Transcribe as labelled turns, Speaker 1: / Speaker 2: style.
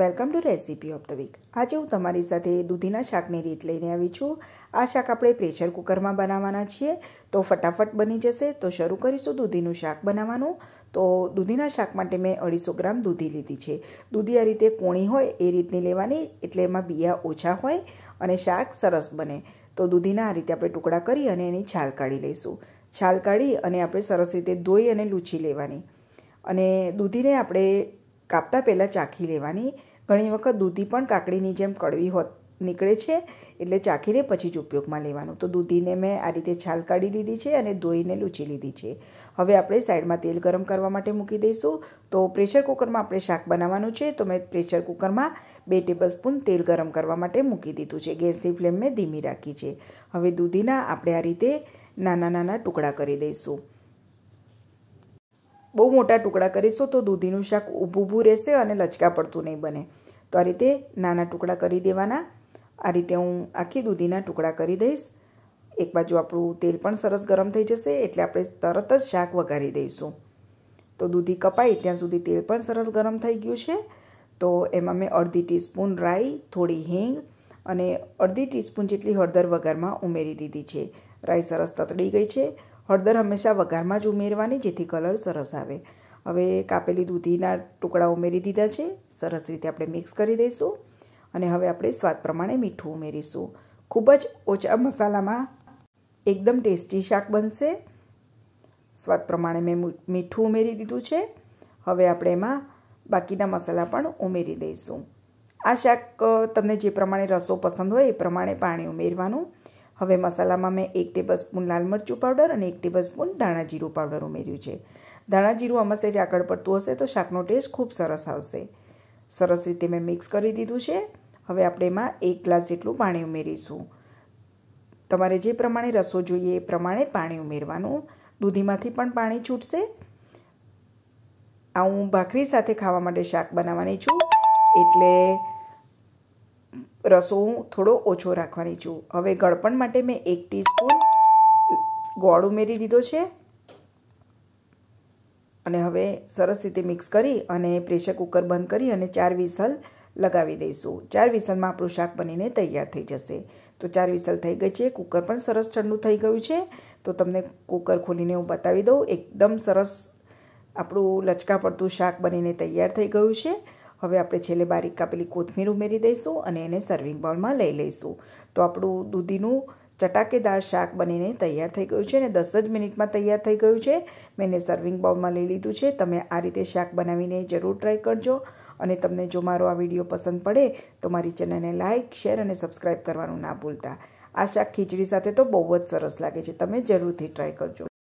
Speaker 1: welcome to recipe of the week આજે હું તમારી સાથે દૂધીના શાકની રીત લઈને આવી છું આ શાક આપણે પ્રેશર કુકરમાં બનાવવાના છીએ તો ફટાફટ બની જશે તો શરૂ કરીશું દૂધીનું શાક બનાવવાનું તો દૂધીના શાક માટે મેં અઢીસો ગ્રામ દૂધી લીધી છે દૂધી આ રીતે કોણી હોય એ રીતની લેવાની એટલે એમાં બિયા ઓછા હોય અને શાક સરસ બને તો દૂધીના આ રીતે આપણે ટુકડા કરી અને એની છાલ કાઢી લઈશું છાલ કાઢી અને આપણે સરસ રીતે ધોઈ અને લૂછી લેવાની અને દૂધીને આપણે કાપતા પહેલાં ચાખી લેવાની ઘણી વખત દૂધી પણ કાકડીની જેમ કડવી હોત નીકળે છે એટલે ચાખીને પછી જ ઉપયોગમાં લેવાનું તો દૂધીને મેં આ રીતે છાલ કાઢી લીધી છે અને ધોઈને લૂચી લીધી છે હવે આપણે સાઈડમાં તેલ ગરમ કરવા માટે મૂકી દઈશું તો પ્રેશર કુકરમાં આપણે શાક બનાવવાનું છે તો મેં પ્રેશર કુકરમાં બે ટેબલસ્પૂન તેલ ગરમ કરવા માટે મૂકી દીધું છે ગેસની ફ્લેમ મેં ધીમી રાખી છે હવે દૂધીના આપણે આ રીતે નાના નાના ટુકડા કરી દઈશું બહુ મોટા ટુકડા કરીશું તો દૂધીનું શાક ઊભું ઊભું રહેશે અને લચકા પડતું નહીં બને તો આ રીતે નાના ટુકડા કરી દેવાના આ રીતે હું આખી દૂધીના ટુકડા કરી દઈશ એક બાજુ આપણું તેલ પણ સરસ ગરમ થઈ જશે એટલે આપણે તરત જ શાક વઘારી દઈશું તો દૂધી કપાય ત્યાં સુધી તેલ પણ સરસ ગરમ થઈ ગયું છે તો એમાં મેં અડધી ટીસ્પૂન રાઈ થોડી હિંગ અને અડધી ટીસ્પૂન જેટલી હળદર વઘારમાં ઉમેરી દીધી છે રાઈ સરસ તતડી ગઈ છે હળદર હંમેશા વઘારમાં જ ઉમેરવાની જેથી કલર સરસ આવે હવે કાપેલી દૂધીના ટુકડા ઉમેરી દીધા છે સરસ રીતે આપણે મિક્સ કરી દઈશું અને હવે આપણે સ્વાદ પ્રમાણે મીઠું ઉમેરીશું ખૂબ જ ઓછા મસાલામાં એકદમ ટેસ્ટી શાક બનશે સ્વાદ પ્રમાણે મેં મીઠું ઉમેરી દીધું છે હવે આપણે એમાં બાકીના મસાલા પણ ઉમેરી દઈશું આ શાક તમને જે પ્રમાણે રસો પસંદ હોય એ પ્રમાણે પાણી ઉમેરવાનું હવે મસાલામાં મેં એક ટેબલ સ્પૂન લાલ મરચું પાવડર અને એક ટેબલ સ્પૂન જીરું પાવડર ઉમેર્યું છે ધાણા જીરું આમાં જ આગળ પડતું હશે તો શાકનો ટેસ્ટ ખૂબ સરસ આવશે સરસ રીતે મેં મિક્સ કરી દીધું છે હવે આપણે એમાં એક ગ્લાસ જેટલું પાણી ઉમેરીશું તમારે જે પ્રમાણે રસો જોઈએ એ પ્રમાણે પાણી ઉમેરવાનું દૂધીમાંથી પણ પાણી છૂટશે આ હું ભાખરી સાથે ખાવા માટે શાક બનાવવાની છું એટલે રસો હું થોડો ઓછો રાખવાની છું હવે ગળપણ માટે મેં એક ટીસ્પૂન ગોળ ઉમેરી દીધો છે અને હવે સરસ રીતે મિક્સ કરી અને પ્રેશર કુકર બંધ કરી અને ચાર વિસલ લગાવી દઈશું ચાર વિસલમાં આપણું શાક બનીને તૈયાર થઈ જશે તો ચાર વિસલ થઈ ગઈ છે કુકર પણ સરસ ઠંડુ થઈ ગયું છે તો તમને કુકર ખોલીને હું બતાવી દઉં એકદમ સરસ આપણું લચકા પડતું શાક બનીને તૈયાર થઈ ગયું છે હવે આપણે છેલ્લે બારીક કાપેલી કોથમીર ઉમેરી દઈશું અને એને સર્વિંગ બાઉલમાં લઈ લઈશું તો આપણું દૂધીનું ચટાકેદાર શાક બનીને તૈયાર થઈ ગયું છે અને દસ જ મિનિટમાં તૈયાર થઈ ગયું છે મેં એને સર્વિંગ બાઉલમાં લઈ લીધું છે તમે આ રીતે શાક બનાવીને જરૂર ટ્રાય કરજો અને તમને જો મારો આ વિડીયો પસંદ પડે તો મારી ચેનલને લાઇક શેર અને સબસ્ક્રાઈબ કરવાનું ના ભૂલતા આ શાક ખીચડી સાથે તો બહુ જ સરસ લાગે છે તમે જરૂરથી ટ્રાય કરજો